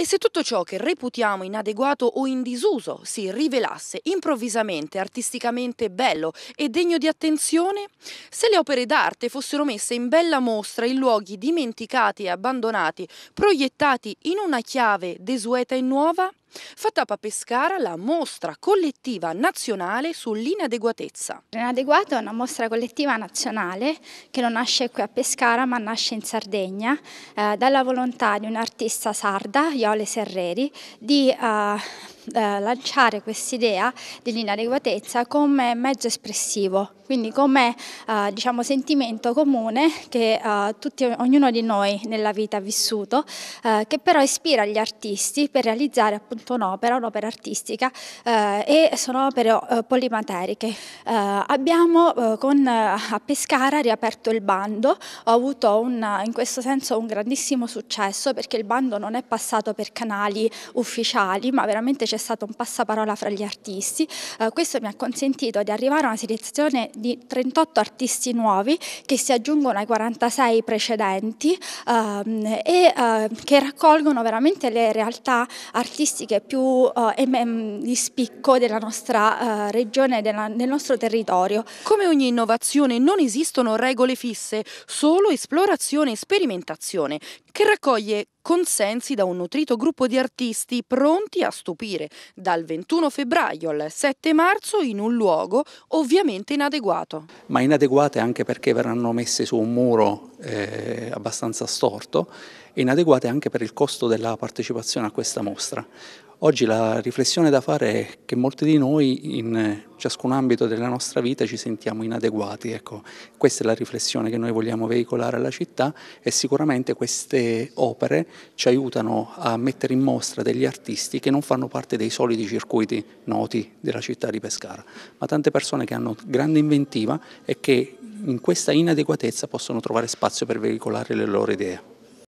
E se tutto ciò che reputiamo inadeguato o in disuso si rivelasse improvvisamente artisticamente bello e degno di attenzione? Se le opere d'arte fossero messe in bella mostra in luoghi dimenticati e abbandonati, proiettati in una chiave desueta e nuova? fatta a Pescara la mostra collettiva nazionale sull'inadeguatezza. L'inadeguato è una mostra collettiva nazionale che non nasce qui a Pescara ma nasce in Sardegna eh, dalla volontà di un'artista sarda, Iole Serreri, di... Eh, eh, lanciare quest'idea dell'inadeguatezza come mezzo espressivo, quindi come eh, diciamo, sentimento comune che eh, tutti, ognuno di noi nella vita ha vissuto, eh, che però ispira gli artisti per realizzare appunto un'opera, un'opera artistica eh, e sono opere eh, polimateriche. abbiamo con, a Pescara riaperto il bando, ho avuto un, in questo senso un grandissimo successo perché il bando non è passato per canali ufficiali ma veramente c'è c'è stato un passaparola fra gli artisti. Eh, questo mi ha consentito di arrivare a una selezione di 38 artisti nuovi che si aggiungono ai 46 precedenti ehm, e eh, che raccolgono veramente le realtà artistiche più eh, di spicco della nostra eh, regione, della, del nostro territorio. Come ogni innovazione non esistono regole fisse, solo esplorazione e sperimentazione, che raccoglie consensi da un nutrito gruppo di artisti pronti a stupire dal 21 febbraio al 7 marzo in un luogo ovviamente inadeguato. Ma inadeguate anche perché verranno messe su un muro eh, abbastanza storto e inadeguate anche per il costo della partecipazione a questa mostra. Oggi la riflessione da fare è che molti di noi in ciascun ambito della nostra vita ci sentiamo inadeguati, ecco, questa è la riflessione che noi vogliamo veicolare alla città e sicuramente queste opere ci aiutano a mettere in mostra degli artisti che non fanno parte dei soliti circuiti noti della città di Pescara, ma tante persone che hanno grande inventiva e che in questa inadeguatezza possono trovare spazio per veicolare le loro idee.